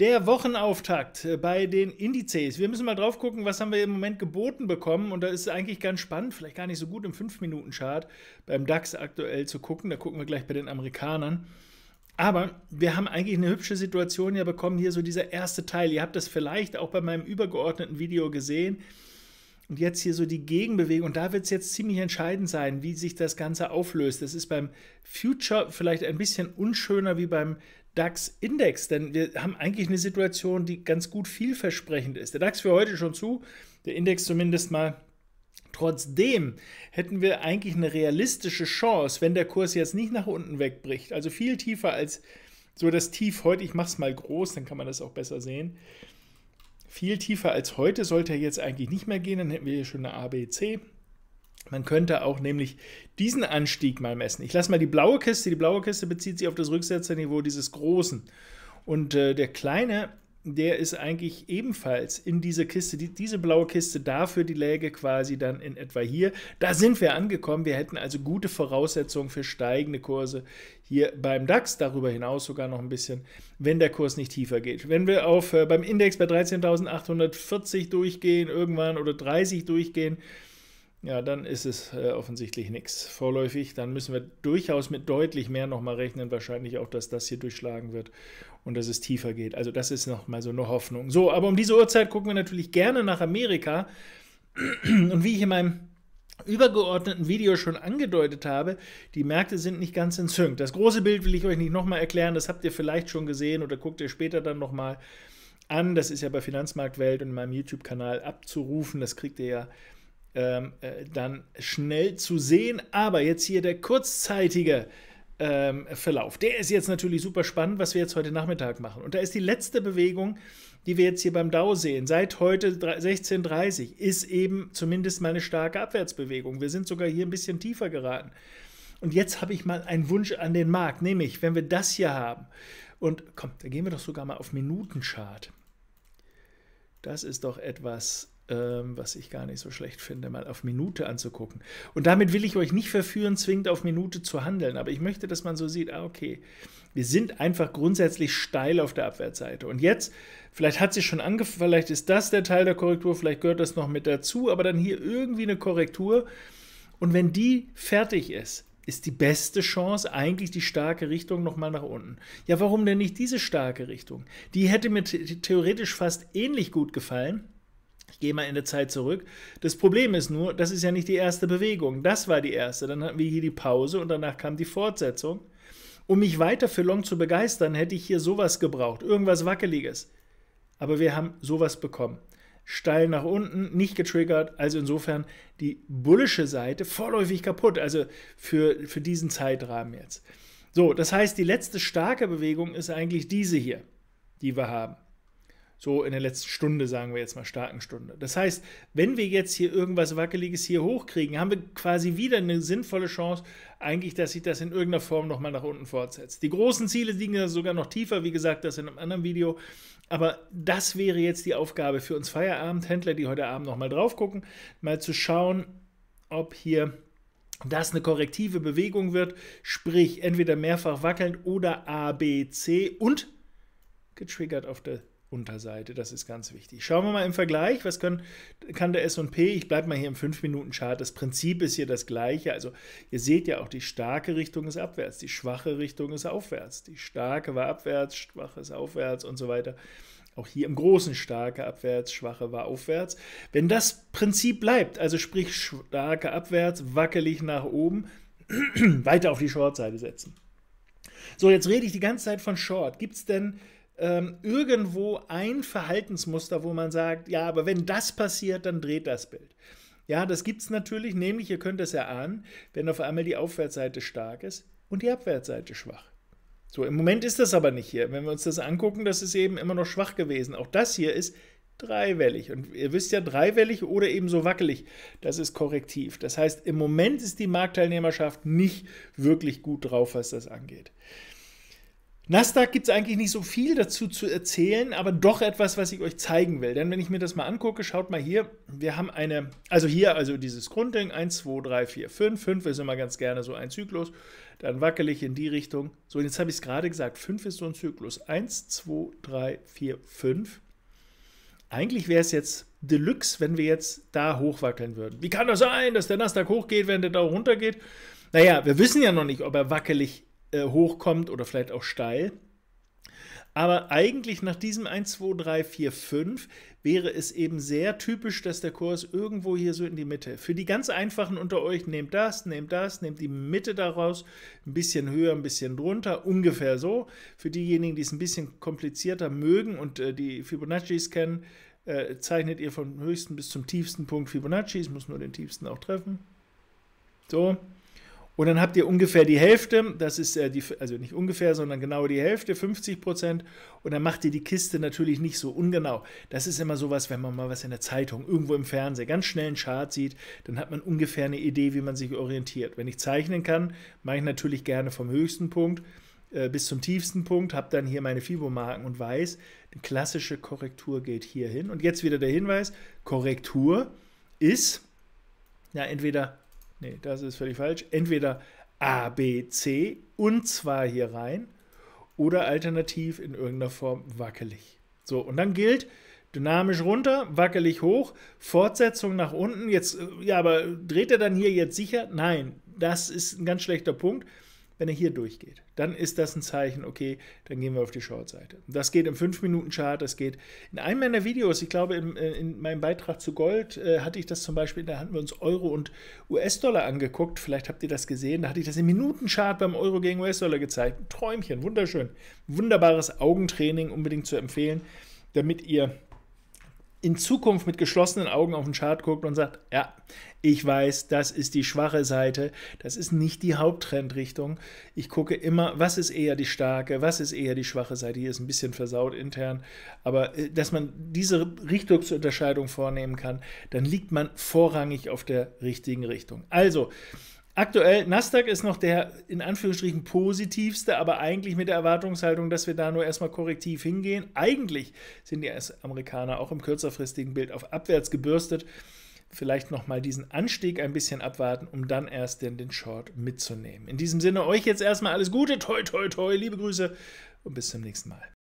Der Wochenauftakt äh, bei den Indizes. Wir müssen mal drauf gucken, was haben wir im Moment geboten bekommen. Und da ist es eigentlich ganz spannend, vielleicht gar nicht so gut im 5-Minuten-Chart beim DAX aktuell zu gucken. Da gucken wir gleich bei den Amerikanern. Aber wir haben eigentlich eine hübsche Situation ja bekommen. Hier so dieser erste Teil. Ihr habt das vielleicht auch bei meinem übergeordneten Video gesehen. Und jetzt hier so die Gegenbewegung. Und da wird es jetzt ziemlich entscheidend sein, wie sich das Ganze auflöst. Das ist beim Future vielleicht ein bisschen unschöner wie beim DAX-Index, denn wir haben eigentlich eine Situation, die ganz gut vielversprechend ist. Der DAX für heute schon zu, der Index zumindest mal. Trotzdem hätten wir eigentlich eine realistische Chance, wenn der Kurs jetzt nicht nach unten wegbricht, also viel tiefer als so das Tief heute, ich mache es mal groß, dann kann man das auch besser sehen. Viel tiefer als heute sollte er jetzt eigentlich nicht mehr gehen, dann hätten wir hier schon eine ABC. Man könnte auch nämlich diesen Anstieg mal messen. Ich lasse mal die blaue Kiste. Die blaue Kiste bezieht sich auf das Rücksetzerniveau dieses großen. Und äh, der kleine, der ist eigentlich ebenfalls in dieser Kiste, die, diese blaue Kiste, dafür die Läge quasi dann in etwa hier. Da sind wir angekommen. Wir hätten also gute Voraussetzungen für steigende Kurse hier beim DAX, darüber hinaus sogar noch ein bisschen, wenn der Kurs nicht tiefer geht. Wenn wir auf, äh, beim Index bei 13.840 durchgehen irgendwann oder 30 durchgehen, ja, dann ist es äh, offensichtlich nichts vorläufig. Dann müssen wir durchaus mit deutlich mehr nochmal rechnen. Wahrscheinlich auch, dass das hier durchschlagen wird und dass es tiefer geht. Also das ist nochmal so eine Hoffnung. So, aber um diese Uhrzeit gucken wir natürlich gerne nach Amerika. Und wie ich in meinem übergeordneten Video schon angedeutet habe, die Märkte sind nicht ganz in Das große Bild will ich euch nicht nochmal erklären. Das habt ihr vielleicht schon gesehen oder guckt ihr später dann nochmal an. Das ist ja bei Finanzmarktwelt und meinem YouTube-Kanal abzurufen. Das kriegt ihr ja ähm, äh, dann schnell zu sehen. Aber jetzt hier der kurzzeitige ähm, Verlauf. Der ist jetzt natürlich super spannend, was wir jetzt heute Nachmittag machen. Und da ist die letzte Bewegung, die wir jetzt hier beim Dow sehen, seit heute 16.30 ist eben zumindest mal eine starke Abwärtsbewegung. Wir sind sogar hier ein bisschen tiefer geraten. Und jetzt habe ich mal einen Wunsch an den Markt, nämlich wenn wir das hier haben. Und komm, da gehen wir doch sogar mal auf Minutenchart. Das ist doch etwas ähm, was ich gar nicht so schlecht finde, mal auf Minute anzugucken. Und damit will ich euch nicht verführen, zwingend auf Minute zu handeln, aber ich möchte, dass man so sieht, ah, okay, wir sind einfach grundsätzlich steil auf der Abwärtsseite. Und jetzt, vielleicht hat sie schon angefangen, vielleicht ist das der Teil der Korrektur, vielleicht gehört das noch mit dazu, aber dann hier irgendwie eine Korrektur. Und wenn die fertig ist, ist die beste Chance eigentlich die starke Richtung nochmal nach unten. Ja, warum denn nicht diese starke Richtung? Die hätte mir theoretisch fast ähnlich gut gefallen geh mal in der Zeit zurück. Das Problem ist nur, das ist ja nicht die erste Bewegung. Das war die erste. Dann hatten wir hier die Pause und danach kam die Fortsetzung. Um mich weiter für Long zu begeistern, hätte ich hier sowas gebraucht. Irgendwas Wackeliges. Aber wir haben sowas bekommen. Steil nach unten, nicht getriggert. Also insofern die bullische Seite vorläufig kaputt. Also für, für diesen Zeitrahmen jetzt. So, das heißt, die letzte starke Bewegung ist eigentlich diese hier, die wir haben. So in der letzten Stunde, sagen wir jetzt mal, starken Stunde. Das heißt, wenn wir jetzt hier irgendwas Wackeliges hier hochkriegen, haben wir quasi wieder eine sinnvolle Chance, eigentlich, dass sich das in irgendeiner Form nochmal nach unten fortsetzt. Die großen Ziele liegen ja sogar noch tiefer, wie gesagt, das in einem anderen Video. Aber das wäre jetzt die Aufgabe für uns Feierabendhändler, die heute Abend nochmal drauf gucken, mal zu schauen, ob hier das eine korrektive Bewegung wird, sprich entweder mehrfach wackelnd oder ABC und getriggert auf der Unterseite. Das ist ganz wichtig. Schauen wir mal im Vergleich, was können, kann der SP? Ich bleibe mal hier im 5-Minuten-Chart. Das Prinzip ist hier das gleiche. Also ihr seht ja auch, die starke Richtung ist abwärts, die schwache Richtung ist aufwärts. Die starke war abwärts, schwache ist aufwärts und so weiter. Auch hier im Großen starke abwärts, schwache war aufwärts. Wenn das Prinzip bleibt, also sprich starke abwärts, wackelig nach oben, weiter auf die Short-Seite setzen. So, jetzt rede ich die ganze Zeit von Short. Gibt es denn ähm, irgendwo ein Verhaltensmuster, wo man sagt, ja, aber wenn das passiert, dann dreht das Bild. Ja, das gibt es natürlich, nämlich, ihr könnt es erahnen, wenn auf einmal die Aufwärtsseite stark ist und die Abwärtsseite schwach. So, im Moment ist das aber nicht hier. Wenn wir uns das angucken, das ist eben immer noch schwach gewesen. Auch das hier ist dreiwellig. Und ihr wisst ja, dreiwellig oder eben so wackelig, das ist korrektiv. Das heißt, im Moment ist die Marktteilnehmerschaft nicht wirklich gut drauf, was das angeht. Nasdaq gibt es eigentlich nicht so viel dazu zu erzählen, aber doch etwas, was ich euch zeigen will. Denn wenn ich mir das mal angucke, schaut mal hier, wir haben eine, also hier, also dieses Grundding, 1, 2, 3, 4, 5, 5 ist immer ganz gerne so ein Zyklus, dann wackele ich in die Richtung. So, jetzt habe ich es gerade gesagt, 5 ist so ein Zyklus, 1, 2, 3, 4, 5. Eigentlich wäre es jetzt Deluxe, wenn wir jetzt da hochwackeln würden. Wie kann das sein, dass der Nasdaq hochgeht, wenn der da runtergeht? Naja, wir wissen ja noch nicht, ob er wackelig äh, hochkommt oder vielleicht auch steil. Aber eigentlich nach diesem 1, 2, 3, 4, 5 wäre es eben sehr typisch, dass der Kurs irgendwo hier so in die Mitte. Für die ganz einfachen unter euch, nehmt das, nehmt das, nehmt die Mitte daraus, ein bisschen höher, ein bisschen drunter, ungefähr so. Für diejenigen, die es ein bisschen komplizierter mögen und äh, die Fibonacci's kennen, äh, zeichnet ihr vom höchsten bis zum tiefsten Punkt Fibonacci. Es muss nur den tiefsten auch treffen. So. Und dann habt ihr ungefähr die Hälfte, das ist äh, die, also nicht ungefähr, sondern genau die Hälfte, 50 Prozent. Und dann macht ihr die Kiste natürlich nicht so ungenau. Das ist immer sowas, wenn man mal was in der Zeitung, irgendwo im Fernsehen, ganz schnell einen Chart sieht, dann hat man ungefähr eine Idee, wie man sich orientiert. Wenn ich zeichnen kann, mache ich natürlich gerne vom höchsten Punkt äh, bis zum tiefsten Punkt, habe dann hier meine fibo und weiß, eine klassische Korrektur geht hier hin. Und jetzt wieder der Hinweis, Korrektur ist ja entweder Nee, das ist völlig falsch. Entweder A, B, C und zwar hier rein oder alternativ in irgendeiner Form wackelig. So, und dann gilt dynamisch runter, wackelig hoch, Fortsetzung nach unten. Jetzt, äh, ja, aber dreht er dann hier jetzt sicher? Nein, das ist ein ganz schlechter Punkt. Wenn er hier durchgeht, dann ist das ein Zeichen, okay, dann gehen wir auf die Short-Seite. Das geht im 5-Minuten-Chart, das geht in einem meiner Videos, ich glaube, in, äh, in meinem Beitrag zu Gold äh, hatte ich das zum Beispiel, da hatten wir uns Euro und US-Dollar angeguckt, vielleicht habt ihr das gesehen, da hatte ich das im Minuten-Chart beim Euro gegen US-Dollar gezeigt. Ein Träumchen, wunderschön. Wunderbares Augentraining, unbedingt zu empfehlen, damit ihr in Zukunft mit geschlossenen Augen auf den Chart guckt und sagt, ja, ich weiß, das ist die schwache Seite, das ist nicht die Haupttrendrichtung. Ich gucke immer, was ist eher die starke, was ist eher die schwache Seite. Hier ist ein bisschen versaut intern, aber äh, dass man diese Richtungsunterscheidung vornehmen kann, dann liegt man vorrangig auf der richtigen Richtung. Also, Aktuell, Nasdaq ist noch der in Anführungsstrichen positivste, aber eigentlich mit der Erwartungshaltung, dass wir da nur erstmal korrektiv hingehen. Eigentlich sind die US-Amerikaner auch im kürzerfristigen Bild auf abwärts gebürstet. Vielleicht nochmal diesen Anstieg ein bisschen abwarten, um dann erst den, den Short mitzunehmen. In diesem Sinne euch jetzt erstmal alles Gute, toi, toi, toi, liebe Grüße und bis zum nächsten Mal.